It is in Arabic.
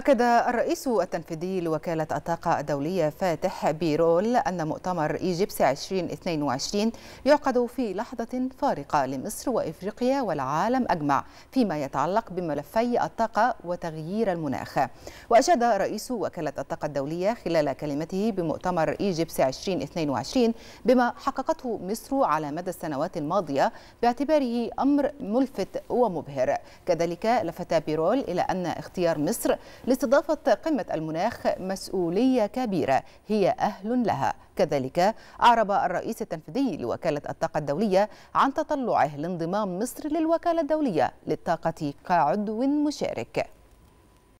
أكد الرئيس التنفيذي لوكالة الطاقة الدولية فاتح بيرول أن مؤتمر إيجيبس 2022 يعقد في لحظة فارقة لمصر وإفريقيا والعالم أجمع فيما يتعلق بملفي الطاقة وتغيير المناخ وأشاد رئيس وكالة الطاقة الدولية خلال كلمته بمؤتمر إيجيبس 2022 بما حققته مصر على مدى السنوات الماضية باعتباره أمر ملفت ومبهر كذلك لفت بيرول إلى أن اختيار مصر لاستضافة قمة المناخ مسؤولية كبيرة هي أهل لها كذلك أعرب الرئيس التنفيذي لوكالة الطاقة الدولية عن تطلعه لانضمام مصر للوكالة الدولية للطاقة كعضو مشارك